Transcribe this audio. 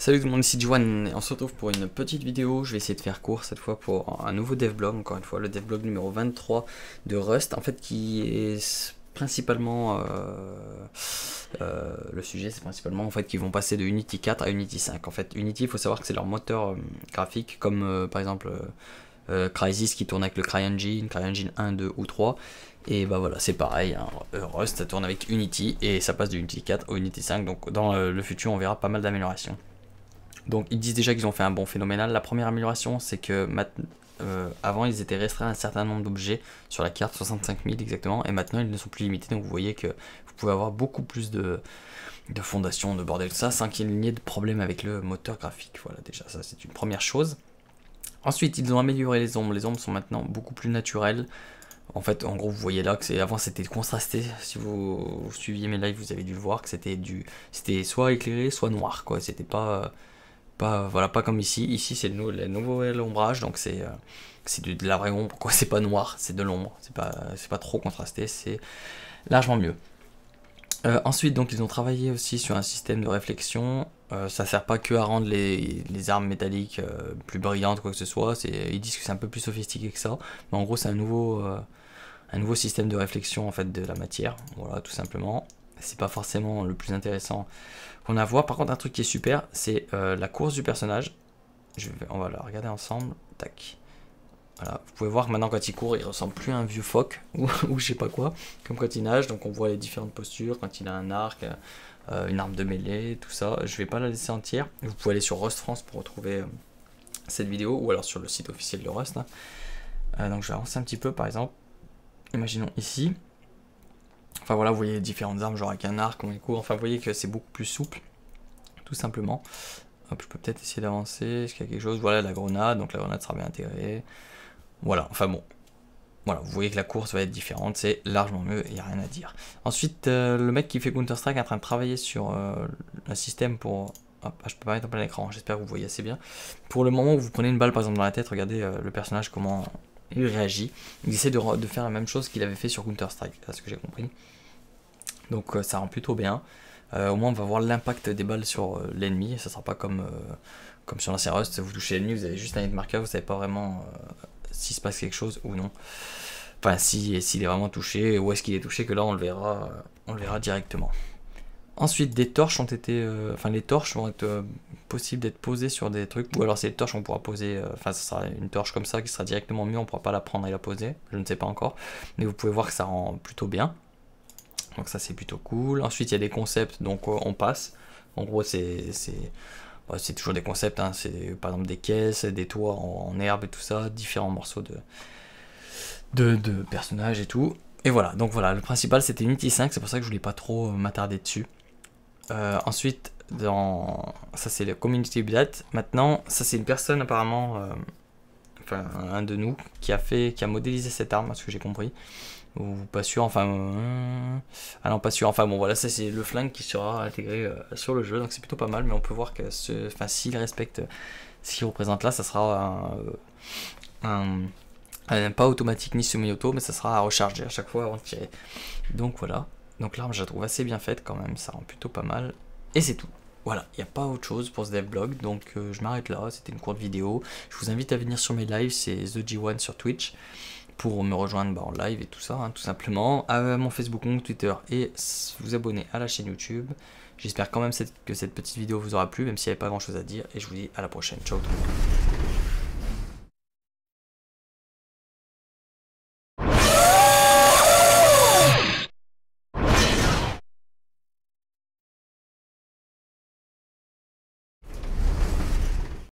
Salut tout le monde, ici Juan, on se retrouve pour une petite vidéo, je vais essayer de faire court cette fois pour un nouveau blog. encore une fois, le devblog numéro 23 de Rust, en fait qui est principalement, euh, euh, le sujet c'est principalement en fait qu'ils vont passer de Unity 4 à Unity 5, en fait Unity il faut savoir que c'est leur moteur euh, graphique comme par exemple... Euh, Crysis qui tourne avec le CryEngine, CryEngine 1, 2 ou 3. Et bah voilà, c'est pareil, hein. Rust ça tourne avec Unity et ça passe de Unity 4 à Unity 5. Donc dans le futur, on verra pas mal d'améliorations. Donc ils disent déjà qu'ils ont fait un bon phénoménal. La première amélioration, c'est que euh, avant ils étaient restreints à un certain nombre d'objets sur la carte, 65 000 exactement, et maintenant ils ne sont plus limités. Donc vous voyez que vous pouvez avoir beaucoup plus de, fondations, de bordel, tout ça, sans qu'il n'y ait de problème avec le moteur graphique. Voilà, déjà ça c'est une première chose. Ensuite, ils ont amélioré les ombres. Les ombres sont maintenant beaucoup plus naturelles. En fait, en gros, vous voyez là que avant c'était contrasté. Si vous, vous, suiviez mes lives, vous avez dû le voir que c'était du, c'était soit éclairé, soit noir, quoi. C'était pas, pas, voilà, pas comme ici. Ici, c'est le nouveau ombrage, donc c'est euh, de, la vraie ombre. C'est pas noir, c'est de l'ombre. C'est pas, pas trop contrasté, c'est largement mieux. Euh, ensuite, donc, ils ont travaillé aussi sur un système de réflexion. Euh, ça sert pas que à rendre les, armes métalliques plus brillantes, quoi que ce soit. Ils disent que c'est un peu plus sophistiqué que ça. Mais en gros, c'est un nouveau, un nouveau système de réflexion en fait de la matière. Voilà, tout simplement c'est pas forcément le plus intéressant qu'on a à voir. Par contre, un truc qui est super, c'est euh, la course du personnage. Je vais, on va la regarder ensemble. Tac. Voilà, vous pouvez voir maintenant quand il court, il ressemble plus à un vieux phoque ou, je sais pas quoi, comme quand il nage. Donc on voit les différentes postures, quand il a un arc, euh, une arme de mêlée, tout ça. Je vais pas la laisser entière. Vous pouvez aller sur Rust France pour retrouver euh, cette vidéo ou alors sur le site officiel de Rust. Hein. donc je vais avancer un petit peu par exemple. Imaginons ici, Enfin voilà, vous voyez les différentes armes, genre avec un arc, est coup. Enfin, vous voyez que c'est beaucoup plus souple, tout simplement. Hop, je peux peut-être essayer d'avancer. Est-ce qu'il y a quelque chose Voilà, la grenade. Donc la grenade sera bien intégrée. Voilà, enfin bon. Voilà, vous voyez que la course va être différente. C'est largement mieux, il n'y a rien à dire. Ensuite, euh, le mec qui fait Counter-Strike est en train de travailler sur un euh, système pour... Hop, ah, je peux pas mettre en plein écran, j'espère que vous voyez assez bien. Pour le moment où vous prenez une balle par exemple dans la tête, regardez euh, le personnage comment il réagit. Il essaie de, de faire la même chose qu'il avait fait sur Counter-Strike, à ce que j'ai compris. Donc euh, ça rend plutôt bien. Euh, au moins on va voir l'impact des balles sur euh, l'ennemi. Ça sera pas comme, comme sur l'ancien Rust. Vous touchez l'ennemi, vous avez juste un hitmarker, vous savez pas vraiment s'il se passe quelque chose ou non. Enfin si s'il est vraiment touché, ou est-ce qu'il est touché, que là on le verra, on le verra directement. Ensuite, des torches ont été, enfin les torches vont être possibles d'être posées sur des trucs, ou alors ces torches on pourra poser, enfin sera une torche comme ça qui sera directement mieux, on ne pourra pas la prendre et la poser, je ne sais pas encore, mais vous pouvez voir que ça rend plutôt bien. Donc ça c'est plutôt cool. Ensuite il y a des concepts, donc euh, on passe. En gros c'est c'est bah, toujours des concepts, hein. c'est par exemple des caisses, des toits en, herbe et tout ça, différents morceaux de, de, personnages et tout. Et voilà, donc voilà, le principal c'était Unity 5, c'est pour ça que je voulais pas trop m'attarder dessus. Euh, ensuite, dans ça c'est le community update. Maintenant, ça c'est une personne apparemment, euh, enfin un de nous, qui a fait, qui a modélisé cette arme, à ce que j'ai compris ou pas sûr, enfin, euh, ah non, pas sûr, enfin bon, voilà, ça c'est le flingue qui sera intégré euh, sur le jeu, donc c'est plutôt pas mal, mais on peut voir que ce, enfin, s'il respecte ce qu'il représente là, ça sera un, euh, pas automatique ni semi-auto, mais ça sera à recharger à chaque fois avant de tirer. Donc voilà, donc l'arme je la trouve assez bien faite quand même, ça rend plutôt pas mal, et c'est tout. Voilà, il n'y a pas autre chose pour ce devblog, donc je m'arrête là, c'était une courte vidéo. Je vous invite à venir sur mes lives, c'est theg 1 sur Twitch pour me rejoindre bah, en live et tout ça, hein, tout simplement, à mon Facebook, mon Twitter et vous abonner à la chaîne YouTube. J'espère quand même que cette petite vidéo vous aura plu, même s'il n'y avait pas grand chose à dire. Et je vous dis à la prochaine. Ciao tout le monde.